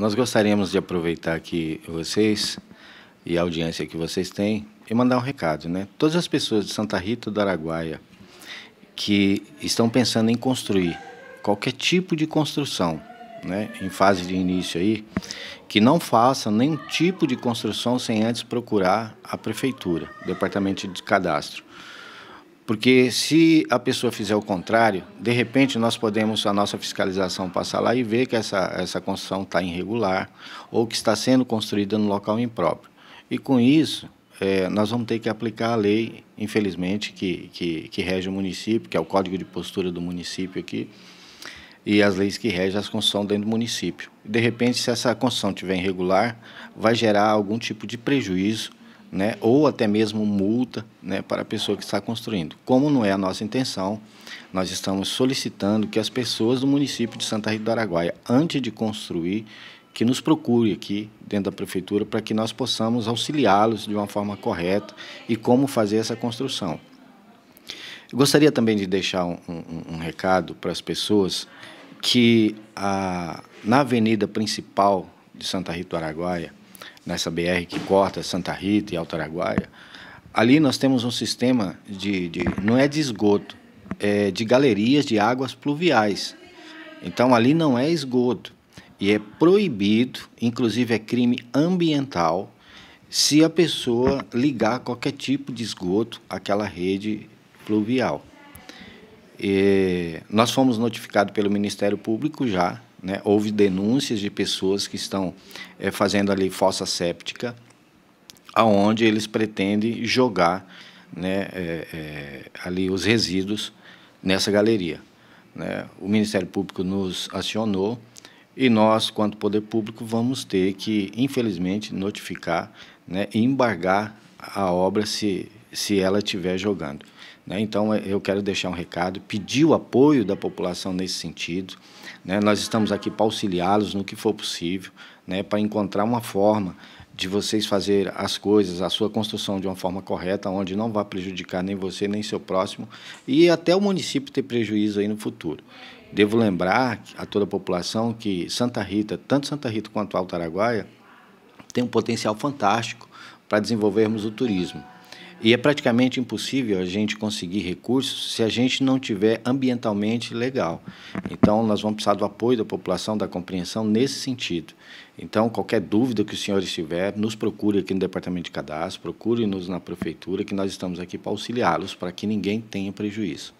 Nós gostaríamos de aproveitar aqui vocês e a audiência que vocês têm e mandar um recado, né? Todas as pessoas de Santa Rita do Araguaia que estão pensando em construir qualquer tipo de construção, né, em fase de início aí, que não façam nenhum tipo de construção sem antes procurar a prefeitura, o departamento de cadastro. Porque se a pessoa fizer o contrário, de repente nós podemos, a nossa fiscalização passar lá e ver que essa, essa construção está irregular ou que está sendo construída no local impróprio. E com isso, é, nós vamos ter que aplicar a lei, infelizmente, que, que, que rege o município, que é o Código de Postura do município aqui, e as leis que regem as construções dentro do município. De repente, se essa construção estiver irregular, vai gerar algum tipo de prejuízo né, ou até mesmo multa né, para a pessoa que está construindo. Como não é a nossa intenção, nós estamos solicitando que as pessoas do município de Santa Rita do Araguaia, antes de construir, que nos procure aqui dentro da prefeitura para que nós possamos auxiliá-los de uma forma correta e como fazer essa construção. Eu gostaria também de deixar um, um, um recado para as pessoas que a, na avenida principal de Santa Rita do Araguaia, nessa BR que corta Santa Rita e Alto Araguaia, ali nós temos um sistema de, de não é de esgoto, é de galerias de águas pluviais. Então ali não é esgoto e é proibido, inclusive é crime ambiental, se a pessoa ligar qualquer tipo de esgoto àquela rede pluvial. E nós fomos notificados pelo Ministério Público já né? Houve denúncias de pessoas que estão é, fazendo ali fossa séptica, aonde eles pretendem jogar né, é, é, ali os resíduos nessa galeria. Né? O Ministério Público nos acionou e nós, quanto poder público, vamos ter que, infelizmente, notificar né, e embargar a obra se, se ela estiver jogando. Né? Então, é, eu quero deixar um recado, pedir o apoio da população nesse sentido. Né? Nós estamos aqui para auxiliá-los no que for possível, né? para encontrar uma forma de vocês fazer as coisas, a sua construção de uma forma correta, onde não vá prejudicar nem você nem seu próximo e até o município ter prejuízo aí no futuro. Devo lembrar a toda a população que Santa Rita, tanto Santa Rita quanto Alto Araguaia, tem um potencial fantástico para desenvolvermos o turismo. E é praticamente impossível a gente conseguir recursos se a gente não tiver ambientalmente legal. Então, nós vamos precisar do apoio da população, da compreensão nesse sentido. Então, qualquer dúvida que o senhores tiverem, nos procure aqui no Departamento de Cadastro, procure-nos na Prefeitura, que nós estamos aqui para auxiliá-los, para que ninguém tenha prejuízo.